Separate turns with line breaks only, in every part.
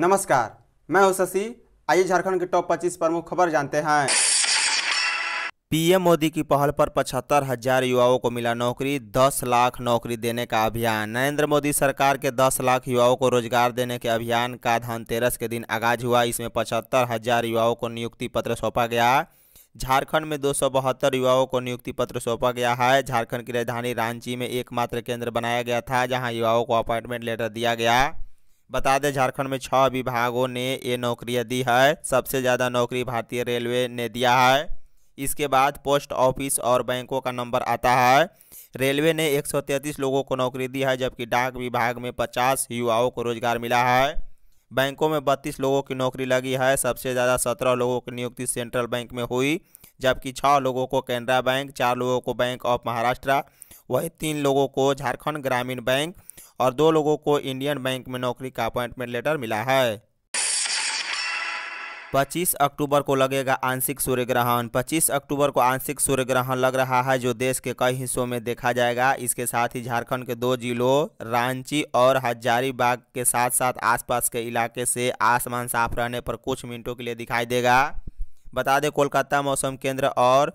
नमस्कार मैं हूं शशि आइए झारखंड के टॉप 25 प्रमुख खबर जानते हैं पीएम मोदी की पहल पर पचहत्तर हजार युवाओं को मिला नौकरी 10 लाख नौकरी देने का अभियान नरेंद्र मोदी सरकार के 10 लाख युवाओं को रोजगार देने के अभियान का धनतेरस के दिन आगाज हुआ इसमें पचहत्तर हजार युवाओं को नियुक्ति पत्र सौंपा गया झारखंड में दो युवाओं को नियुक्ति पत्र सौंपा गया है झारखंड की राजधानी रांची में एकमात्र केंद्र बनाया गया था जहां युवाओं को अपॉइंटमेंट लेटर दिया गया बता दें झारखंड में छह विभागों ने ये नौकरियां दी है सबसे ज़्यादा नौकरी भारतीय रेलवे ने दिया है इसके बाद पोस्ट ऑफिस और बैंकों का नंबर आता है रेलवे ने एक लोगों को नौकरी दी है जबकि डाक विभाग में पचास युवाओं को रोजगार मिला है बैंकों में बत्तीस लोगों की नौकरी लगी है सबसे ज़्यादा सत्रह लोगों की नियुक्ति सेंट्रल बैंक में हुई जबकि छः लोगों को केनरा बैंक चार लोगों को बैंक ऑफ महाराष्ट्र वही तीन लोगों को झारखंड ग्रामीण बैंक और दो लोगों को इंडियन बैंक में नौकरी का अपॉइंटमेंट लेटर मिला है 25 अक्टूबर को लगेगा आंशिक सूर्य ग्रहण 25 अक्टूबर को आंशिक सूर्य ग्रहण लग रहा है जो देश के कई हिस्सों में देखा जाएगा इसके साथ ही झारखंड के दो जिलों रांची और हजारीबाग के साथ साथ आसपास के इलाके से आसमान साफ रहने पर कुछ मिनटों के लिए दिखाई देगा बता दें कोलकाता मौसम केंद्र और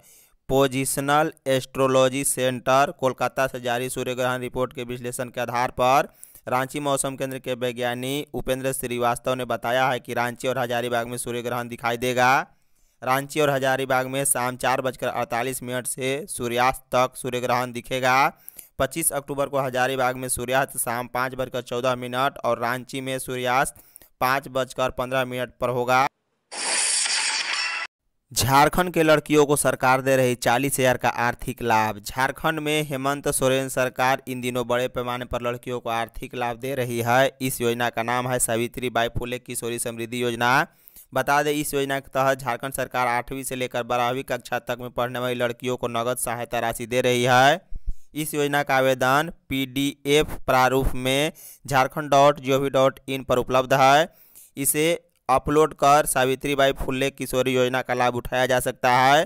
पोजिशनल एस्ट्रोलॉजी सेंटर कोलकाता से जारी सूर्य ग्रहण रिपोर्ट के विश्लेषण के आधार पर रांची मौसम केंद्र के वैज्ञानिक उपेंद्र श्रीवास्तव ने बताया है कि रांची और हजारीबाग में सूर्य ग्रहण दिखाई देगा रांची और हजारीबाग में शाम चार बजकर अड़तालीस मिनट से सूर्यास्त तक सूर्य ग्रहण दिखेगा 25 अक्टूबर को हजारीबाग में सूर्यास्त शाम पाँच बजकर चौदह मिनट और रांची में सूर्यास्त पाँच बजकर पंद्रह मिनट पर होगा झारखंड के लड़कियों को सरकार दे रही चालीस हजार का आर्थिक लाभ झारखंड में हेमंत सोरेन सरकार इन दिनों बड़े पैमाने पर लड़कियों को आर्थिक लाभ दे रही है इस योजना का नाम है सावित्री बाई फुले किशोरी समृद्धि योजना बता दें इस योजना के तहत झारखंड सरकार आठवीं से लेकर बारहवीं कक्षा तक में पढ़ने वाली लड़कियों को नगद सहायता राशि दे रही है इस योजना का आवेदन पी प्रारूप में Jharkhand dot G O V dot in पर उपलब्ध है इसे अपलोड कर सावित्री बाई फुल्ले किशोरी योजना का लाभ उठाया जा सकता है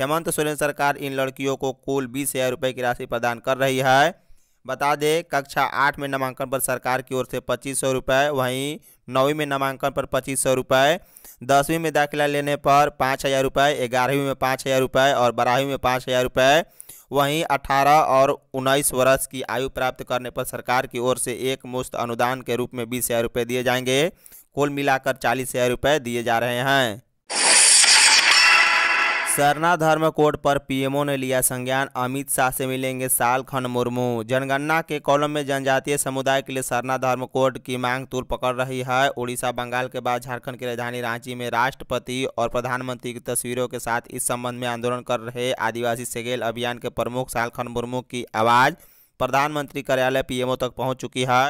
हेमंत सोरेन सरकार इन लड़कियों को कुल बीस हज़ार रुपये की राशि प्रदान कर रही है बता दें कक्षा आठ में नामांकन पर सरकार की ओर से पच्चीस सौ रुपये वहीं नौवीं में नामांकन पर पच्चीस सौ रुपये दसवीं में दाखिला लेने पर पाँच हज़ार रुपये ग्यारहवीं में पाँच हज़ार रुपये और बारहवीं में पाँच हज़ार रुपये वहीं अठारह और उन्नीस वर्ष की आयु प्राप्त करने पर सरकार की ओर से एक मुश्त अनुदान के रूप में बीस हज़ार रुपये दिए जाएंगे कुल मिलाकर चालीस हजार रुपये दिए जा रहे हैं सरना धर्म कोड पर पीएमओ ने लिया संज्ञान अमित शाह से मिलेंगे साल खन मुर्मू जनगणना के कॉलम में जनजातीय समुदाय के लिए सरना धर्म कोड की मांग तूल पकड़ रही है उड़ीसा बंगाल के बाद झारखंड की राजधानी रांची में राष्ट्रपति और प्रधानमंत्री की तस्वीरों के साथ इस संबंध में आंदोलन कर रहे आदिवासी सेगेल अभियान के प्रमुख सालखंड मुर्मू की आवाज़ प्रधानमंत्री कार्यालय पीएमओ तक पहुँच चुकी है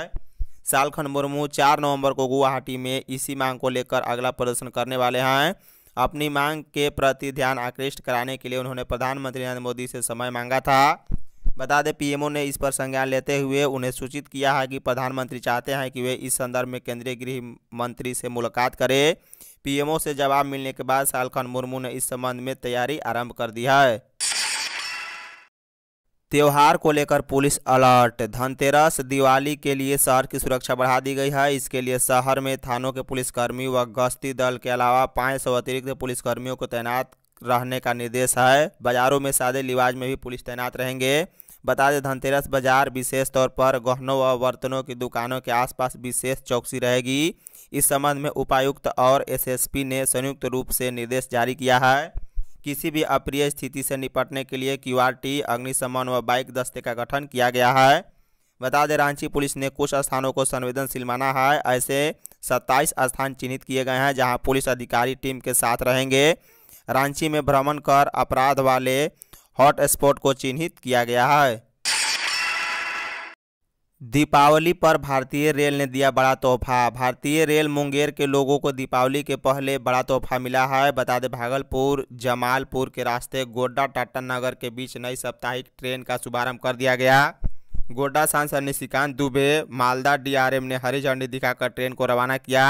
सालखन मुर्मू चार नवंबर को गुवाहाटी में इसी मांग को लेकर अगला प्रदर्शन करने वाले हैं अपनी मांग के प्रति ध्यान आकृष्ट कराने के लिए उन्होंने प्रधानमंत्री नरेंद्र मोदी से समय मांगा था बता दें पीएमओ ने इस पर संज्ञान लेते हुए उन्हें सूचित किया है कि प्रधानमंत्री चाहते हैं कि वे इस संदर्भ में केंद्रीय गृह मंत्री से मुलाकात करें पीएमओ से जवाब मिलने के बाद सालखन मुर्मू ने इस संबंध में तैयारी आरंभ कर दी है त्यौहार को लेकर पुलिस अलर्ट धनतेरस दिवाली के लिए शहर की सुरक्षा बढ़ा दी गई है इसके लिए शहर में थानों के पुलिसकर्मी व गश्ती दल के अलावा पाँच सौ अतिरिक्त पुलिसकर्मियों को तैनात रहने का निर्देश है बाजारों में सादे लिवाज में भी पुलिस तैनात रहेंगे बता दें धनतेरस बाजार विशेष तौर पर गहनों व बर्तनों की दुकानों के आसपास विशेष चौकसी रहेगी इस संबंध में उपायुक्त और एसएसपी ने संयुक्त रूप से निर्देश जारी किया है किसी भी अप्रिय स्थिति से निपटने के लिए क्यू आर टी अग्निशमन व बाइक दस्ते का गठन किया गया है बता दें रांची पुलिस ने कुछ स्थानों को संवेदनशील माना है ऐसे सत्ताईस स्थान चिन्हित किए गए हैं जहां पुलिस अधिकारी टीम के साथ रहेंगे रांची में भ्रमण कर अपराध वाले हॉटस्पॉट को चिन्हित किया गया है दीपावली पर भारतीय रेल ने दिया बड़ा तोहफा भारतीय रेल मुंगेर के लोगों को दीपावली के पहले बड़ा तोहफा मिला है बता दें भागलपुर जमालपुर के रास्ते गोड्डा टाटा नगर के बीच नई साप्ताहिक ट्रेन का शुभारंभ कर दिया गया गोड्डा सांसद निशिकांत दुबे मालदा डीआरएम ने हरी झंडी दिखाकर ट्रेन को रवाना किया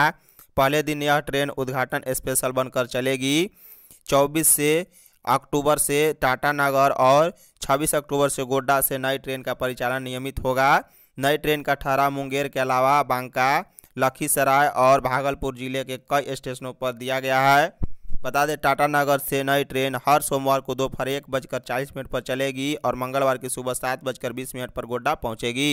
पहले दिन यह ट्रेन उद्घाटन स्पेशल बनकर चलेगी चौबीस से अक्टूबर से टाटानगर और छब्बीस अक्टूबर से गोड्डा से नई ट्रेन का परिचालन नियमित होगा नई ट्रेन का मुंगेर के अलावा बांका लखीसराय और भागलपुर जिले के कई स्टेशनों पर दिया गया है बता दें टाटानगर से नई ट्रेन हर सोमवार को दोपहर एक बजकर चालीस मिनट पर चलेगी और मंगलवार की सुबह सात बजकर बीस मिनट पर गोड्डा पहुंचेगी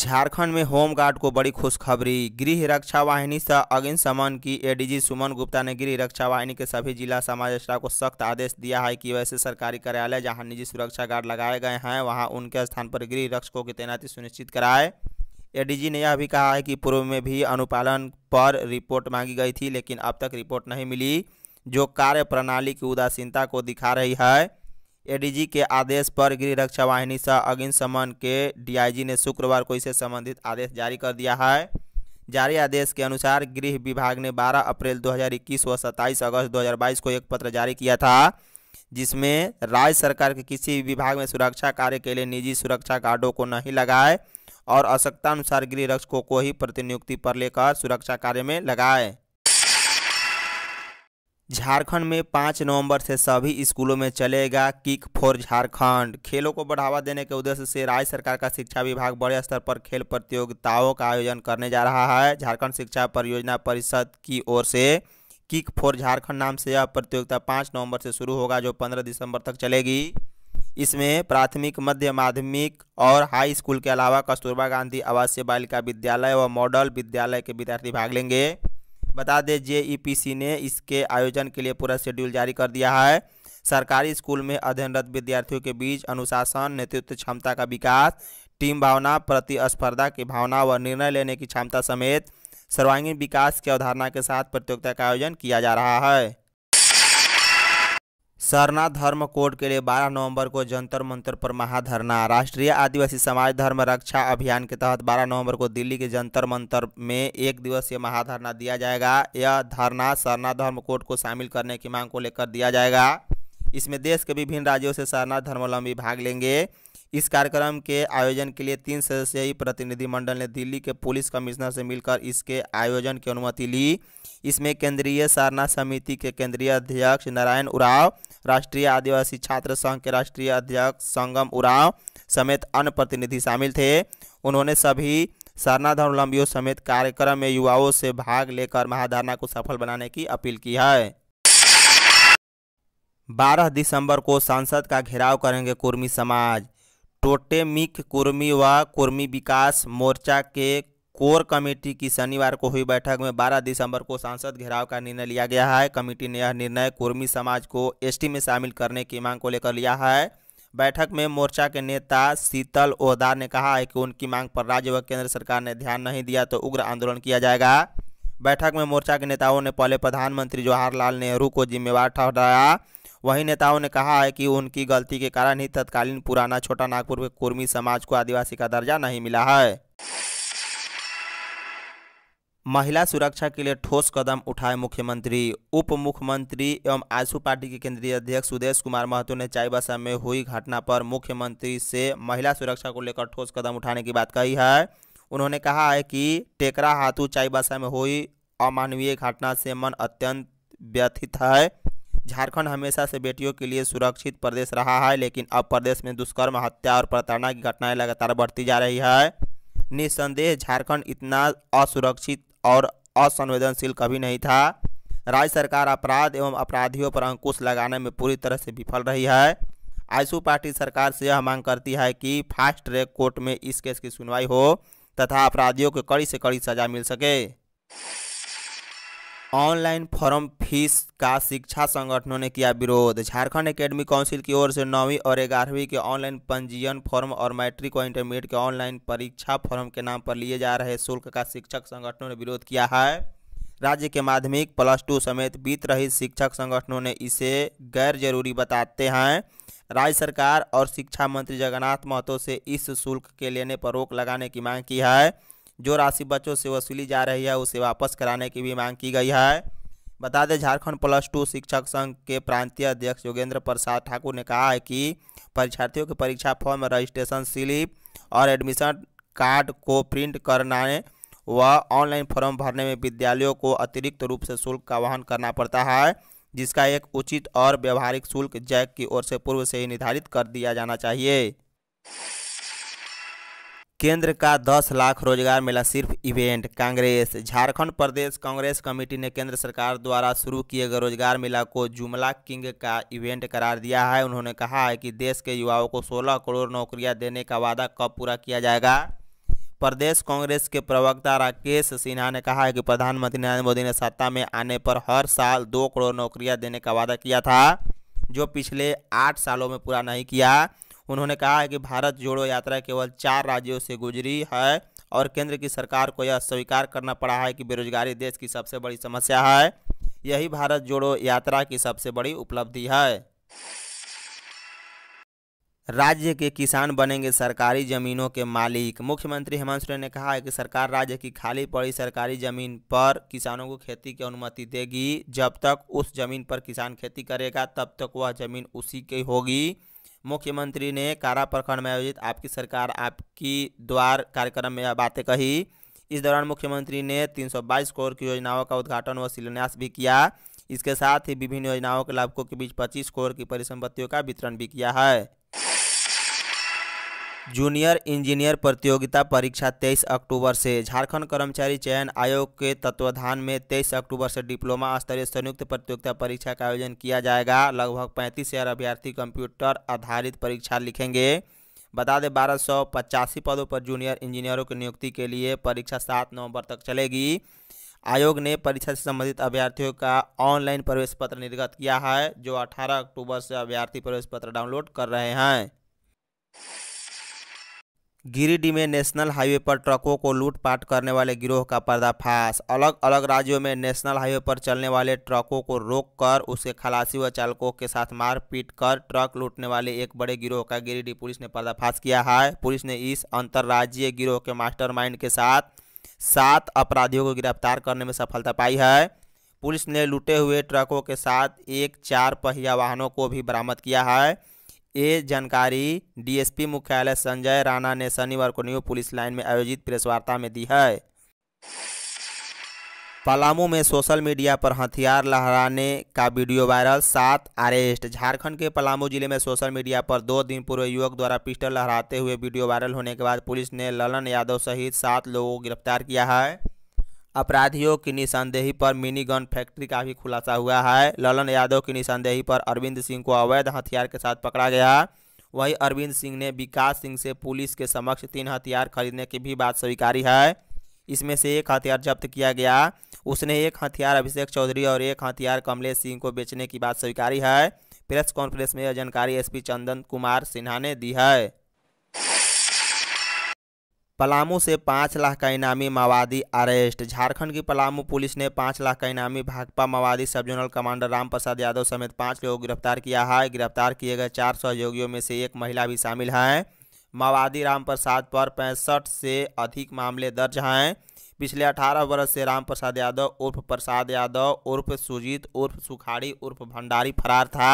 झारखंड में होमगार्ड को बड़ी खुशखबरी गृह रक्षा वाहिनी से अग्निशमन की एडीजी सुमन गुप्ता ने गृह रक्षा वाहिनी के सभी जिला समाजिस्टा को सख्त आदेश दिया है कि वैसे सरकारी कार्यालय जहां निजी सुरक्षा गार्ड लगाए गए हैं वहां उनके स्थान पर गृह रक्षकों की तैनाती सुनिश्चित कराए एडीजी ने यह भी कहा है कि पूर्व में भी अनुपालन पर रिपोर्ट मांगी गई थी लेकिन अब तक रिपोर्ट नहीं मिली जो कार्य प्रणाली की उदासीनता को दिखा रही है एडीजी के आदेश पर गृह रक्षा वाहिनी सह अगिन समन के डीआईजी ने शुक्रवार को इसे संबंधित आदेश जारी कर दिया है जारी आदेश के अनुसार गृह विभाग ने 12 अप्रैल 2021 व 27 अगस्त 2022 को एक पत्र जारी किया था जिसमें राज्य सरकार के किसी भी विभाग में सुरक्षा कार्य के लिए निजी सुरक्षा गार्डों को नहीं लगाए और आवश्यकतानुसार गृह रक्षकों को ही प्रतिनियुक्ति पर लेकर सुरक्षा कार्य में लगाए झारखंड में पाँच नवंबर से सभी स्कूलों में चलेगा किक फॉर झारखंड खेलों को बढ़ावा देने के उद्देश्य से राज्य सरकार का शिक्षा विभाग बड़े स्तर पर खेल प्रतियोगिताओं का आयोजन करने जा रहा है झारखंड शिक्षा परियोजना परिषद की ओर से किक फॉर झारखंड नाम से यह प्रतियोगिता पाँच नवंबर से शुरू होगा जो पंद्रह दिसंबर तक चलेगी इसमें प्राथमिक मध्य माध्यमिक और हाई स्कूल के अलावा कस्तूरबा गांधी आवासीय बालिका विद्यालय व मॉडल विद्यालय के विद्यार्थी भाग लेंगे बता दें जे ने इसके आयोजन के लिए पूरा शेड्यूल जारी कर दिया है सरकारी स्कूल में अध्ययनरत विद्यार्थियों के बीच अनुशासन नेतृत्व क्षमता का विकास टीम भावना प्रतिस्पर्धा की भावना व निर्णय लेने की क्षमता समेत सर्वांगीण विकास की अवधारणा के साथ प्रतियोगिता का आयोजन किया जा रहा है सरना धर्म कोड के लिए 12 नवंबर को जंतर मंतर पर महाधरना राष्ट्रीय आदिवासी समाज धर्म रक्षा अभियान के तहत 12 नवंबर को दिल्ली के जंतर मंतर में एक दिवसीय महाधरना दिया जाएगा यह धरना सरना धर्म कोड को शामिल करने की मांग को लेकर दिया जाएगा इसमें देश के विभिन्न राज्यों से सरना धर्मावलंबी भाग लेंगे इस कार्यक्रम के आयोजन के लिए तीन सदस्यीय प्रतिनिधिमंडल ने दिल्ली के पुलिस कमिश्नर से मिलकर इसके आयोजन की अनुमति ली इसमें केंद्रीय सारना समिति के केंद्रीय अध्यक्ष नारायण उराव राष्ट्रीय आदिवासी छात्र संघ के राष्ट्रीय अध्यक्ष संगम उराव समेत अन्य प्रतिनिधि शामिल थे उन्होंने सभी सरना धर्मलंबियों समेत कार्यक्रम में युवाओं से भाग लेकर महाधारणा को सफल बनाने की अपील की है 12 दिसंबर को सांसद का घेराव करेंगे कुर्मी समाज टोटेमिक कुर्मी व कुर्मी विकास मोर्चा के कोर कमेटी की शनिवार को हुई बैठक में 12 दिसंबर को सांसद घेराव का निर्णय लिया गया है कमेटी ने यह निर्णय कुर्मी समाज को एसटी में शामिल करने की मांग को लेकर लिया है बैठक में मोर्चा के नेता शीतल ओहदार ने कहा है कि उनकी मांग पर राज्य व केंद्र सरकार ने ध्यान नहीं दिया तो उग्र आंदोलन किया जाएगा बैठक में मोर्चा के नेताओं ने पहले प्रधानमंत्री जवाहरलाल नेहरू को जिम्मेवार ठहराया वहीं नेताओं ने कहा है कि उनकी गलती के कारण ही तत्कालीन पुराना छोटा नागपुर के कुर्मी समाज को आदिवासी का दर्जा नहीं मिला है महिला सुरक्षा के लिए ठोस कदम उठाए मुख्यमंत्री उप मुख्यमंत्री एवं आयसू पार्टी के केंद्रीय अध्यक्ष सुदेश कुमार महतो ने चाईबासा में हुई घटना पर मुख्यमंत्री से महिला सुरक्षा को लेकर ठोस कदम उठाने की बात कही है उन्होंने कहा है कि टेकरा हाथू चाईबासा में हुई अमानवीय घटना से मन अत्यंत व्यथित है झारखंड हमेशा से बेटियों के लिए सुरक्षित प्रदेश रहा है लेकिन अब प्रदेश में दुष्कर्म हत्या और प्रताड़ना की घटनाएं लगातार बढ़ती जा रही है निस्संदेह झारखंड इतना असुरक्षित और असंवेदनशील कभी नहीं था राज्य सरकार अपराध एवं अपराधियों पर अंकुश लगाने में पूरी तरह से विफल रही है आयसू पार्टी सरकार से यह मांग करती है कि फास्ट ट्रैक कोर्ट में इस केस की सुनवाई हो तथा अपराधियों को कड़ी से कड़ी सजा मिल सके ऑनलाइन फॉर्म फीस का शिक्षा संगठनों ने किया विरोध झारखंड एकेडमी काउंसिल की ओर से नौवीं और ग्यारहवीं के ऑनलाइन पंजीयन फॉर्म और मैट्रिक और इंटरमीडिएट के ऑनलाइन परीक्षा फॉर्म के नाम पर लिए जा रहे शुल्क का शिक्षक संगठनों ने विरोध किया है राज्य के माध्यमिक प्लस टू समेत बीत रही शिक्षक संगठनों ने इसे गैर जरूरी बताते हैं राज्य सरकार और शिक्षा मंत्री जगन्नाथ महतो से इस शुल्क के लेने पर रोक लगाने की मांग की है जो राशि बच्चों से वसूली जा रही है उसे वापस कराने की भी मांग की गई है बता दें झारखंड प्लस टू शिक्षक संघ के प्रांतीय अध्यक्ष योगेंद्र प्रसाद ठाकुर ने कहा है कि परीक्षार्थियों के परीक्षा फॉर्म रजिस्ट्रेशन स्लिप और एडमिशन कार्ड को प्रिंट करने व ऑनलाइन फॉर्म भरने में विद्यालयों को अतिरिक्त रूप से शुल्क का वहन करना पड़ता है जिसका एक उचित और व्यवहारिक शुल्क जैक की ओर से पूर्व से ही निर्धारित कर दिया जाना चाहिए केंद्र का 10 लाख रोजगार मेला सिर्फ इवेंट कांग्रेस झारखंड प्रदेश कांग्रेस कमेटी ने केंद्र सरकार द्वारा शुरू किए गए रोजगार मेला को जुमला किंग का इवेंट करार दिया है उन्होंने कहा है कि देश के युवाओं को 16 करोड़ नौकरियां देने का वादा कब पूरा किया जाएगा प्रदेश कांग्रेस के प्रवक्ता राकेश सिन्हा ने कहा है कि प्रधानमंत्री नरेंद्र मोदी ने सत्ता में आने पर हर साल दो करोड़ नौकरियाँ देने का वादा किया था जो पिछले आठ सालों में पूरा नहीं किया उन्होंने कहा है कि भारत जोड़ो यात्रा केवल चार राज्यों से गुजरी है और केंद्र की सरकार को यह स्वीकार करना पड़ा है कि बेरोजगारी देश की सबसे बड़ी समस्या है यही भारत जोड़ो यात्रा की सबसे बड़ी उपलब्धि है राज्य के किसान बनेंगे सरकारी जमीनों के मालिक मुख्यमंत्री हेमंत सोरेन ने कहा है कि सरकार राज्य की खाली पड़ी सरकारी जमीन पर किसानों को खेती की अनुमति देगी जब तक उस जमीन पर किसान खेती करेगा तब तक वह जमीन उसी की होगी मुख्यमंत्री ने कारा प्रखंड में आयोजित आपकी सरकार आपकी द्वार कार्यक्रम में बातें कही इस दौरान मुख्यमंत्री ने 322 करोड़ की योजनाओं का उद्घाटन व शिलान्यास भी किया इसके साथ ही विभिन्न योजनाओं के लाभकों के बीच 25 करोड़ की परिसंपत्तियों का वितरण भी किया है जूनियर इंजीनियर प्रतियोगिता परीक्षा 23 अक्टूबर से झारखंड कर्मचारी चयन आयोग के तत्वाधान में 23 अक्टूबर से डिप्लोमा स्तरीय संयुक्त प्रतियोगिता परीक्षा का आयोजन किया जाएगा लगभग पैंतीस हज़ार अभ्यर्थी कंप्यूटर आधारित परीक्षा लिखेंगे बता दें बारह सौ पचासी पदों पर जूनियर इंजीनियरों की नियुक्ति के लिए परीक्षा सात नवम्बर तक चलेगी आयोग ने परीक्षा से संबंधित अभ्यर्थियों का ऑनलाइन प्रवेश पत्र निर्गत किया है जो 18 अक्टूबर से अभ्यर्थी प्रवेश पत्र डाउनलोड कर रहे हैं गिरिडीह में नेशनल हाईवे पर ट्रकों को लूटपाट करने वाले गिरोह का पर्दाफाश अलग अलग राज्यों में नेशनल हाईवे पर चलने वाले ट्रकों को रोककर उसके खलासी व चालकों के साथ मारपीट कर ट्रक लूटने वाले एक बड़े गिरोह का गिरिडीह पुलिस ने पर्दाफाश किया है पुलिस ने इस अंतर्राज्यीय गिरोह के मास्टरमाइंड के साथ सात अपराधियों को गिरफ्तार करने में सफलता पाई है पुलिस ने लूटे हुए ट्रकों के साथ एक चार पहिया वाहनों को भी बरामद किया है ये जानकारी डीएसपी मुख्यालय संजय राणा ने शनिवार को न्यू पुलिस लाइन में आयोजित प्रेस वार्ता में दी है पलामू में सोशल मीडिया पर हथियार लहराने का वीडियो वायरल सात अरेस्ट झारखंड के पलामू जिले में सोशल मीडिया पर दो दिन पूर्व युवक द्वारा पिस्टल लहराते हुए वीडियो वायरल होने के बाद पुलिस ने ललन यादव सहित सात लोगों को गिरफ्तार किया है अपराधियों की निशानदेही पर मिनी गन फैक्ट्री का भी खुलासा हुआ है ललन यादव की निशानदेही पर अरविंद सिंह को अवैध हथियार के साथ पकड़ा गया वहीं अरविंद सिंह ने विकास सिंह से पुलिस के समक्ष तीन हथियार खरीदने की भी बात स्वीकारी है इसमें से एक हथियार जब्त किया गया उसने एक हथियार अभिषेक चौधरी और एक हथियार कमलेश सिंह को बेचने की बात स्वीकारी है प्रेस कॉन्फ्रेंस में यह जानकारी एसपी चंदन कुमार सिन्हा ने दी है पलामू से पाँच लाख का इनामी माओवादी अरेस्ट झारखंड की पलामू पुलिस ने पाँच लाख का इनामी भाकपा माओवादी sub zonal commander Ram Prasad Yadav समेत पाँच लोगों को गिरफ्तार किया है गिरफ्तार किए गए चार सहयोगियों में से एक महिला भी शामिल हैं माओवादी राम प्रसाद पर पैंसठ से अधिक मामले दर्ज हैं पिछले अठारह वर्ष से राम प्रसाद यादव उर्फ प्रसाद यादव उर्फ सुजीत उर्फ सुखाड़ी उर्फ भंडारी फरार था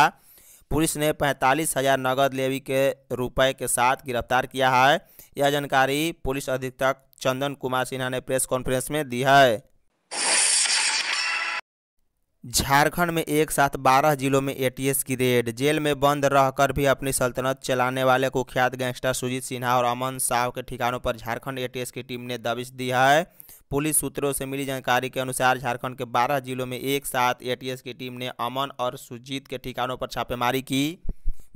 पुलिस ने पैंतालीस हजार नगद लेवी के रुपए के साथ गिरफ्तार किया है यह जानकारी पुलिस अधीक्षक चंदन कुमार सिन्हा ने प्रेस कॉन्फ्रेंस में दी है झारखंड में एक साथ 12 जिलों में एटीएस की रेड जेल में बंद रहकर भी अपनी सल्तनत चलाने वाले कुख्यात गैंगस्टर सुजीत सिन्हा और अमन साव के ठिकानों पर झारखंड एटीएस की टीम ने दबिश दी है पुलिस सूत्रों से मिली जानकारी के अनुसार झारखंड के 12 जिलों में एक साथ एटीएस की टीम ने अमन और सुजीत के ठिकानों पर छापेमारी की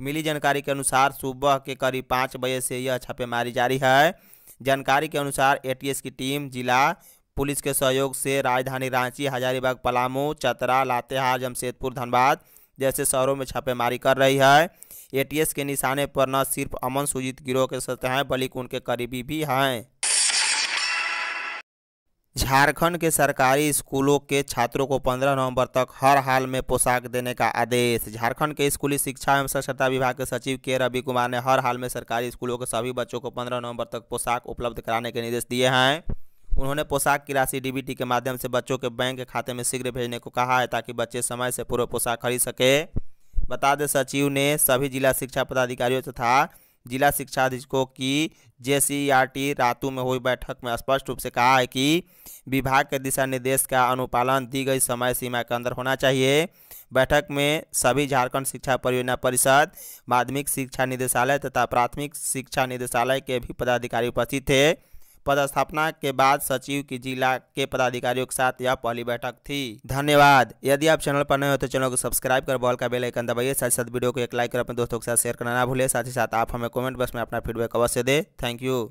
मिली जानकारी के अनुसार सुबह के करीब पाँच बजे से यह छापेमारी जारी है जानकारी के अनुसार एटीएस की टीम जिला पुलिस के सहयोग से राजधानी रांची हजारीबाग पलामू चतरा लातेहार जमशेदपुर धनबाद जैसे शहरों में छापेमारी कर रही है एटीएस के निशाने पर न सिर्फ अमन सुजीत गिरोह के सत्य हैं बल्कि उनके करीबी भी हैं झारखंड के सरकारी स्कूलों के छात्रों को 15 नवंबर तक हर हाल में पोशाक देने का आदेश झारखंड के स्कूली शिक्षा एवं सक्षरता विभाग के सचिव के रवि कुमार ने हर हाल में सरकारी स्कूलों के सभी बच्चों को 15 नवंबर तक पोशाक उपलब्ध कराने के निर्देश दिए हैं उन्होंने पोशाक की राशि डीबीटी के माध्यम से बच्चों के बैंक खाते में शीघ्र भेजने को कहा है ताकि बच्चे समय से पूर्व पोशाक खरीद सके बता दें सचिव ने सभी जिला शिक्षा पदाधिकारियों तथा तो जिला शिक्षा अधीक्षकों की टी रातू में हुई बैठक में स्पष्ट रूप से कहा है कि विभाग के दिशा निर्देश का अनुपालन दी गई समय सीमा के अंदर होना चाहिए बैठक में सभी झारखंड शिक्षा परियोजना परिषद माध्यमिक शिक्षा निदेशालय तथा प्राथमिक शिक्षा निदेशालय के भी पदाधिकारी उपस्थित थे पदस्थापना के बाद सचिव की जिला के पदाधिकारियों के साथ यह पहली बैठक थी धन्यवाद यदि आप चैनल पर नए हो तो चैनल को सब्सक्राइब कर बॉल का बेल आइकन दबाइए साथ ही साथ वीडियो को एक लाइक कर अपने दोस्तों के साथ शेयर करना ना भूले साथ ही साथ आप हमें कमेंट बॉक्स में अपना फीडबैक अवश्य दे थैंक यू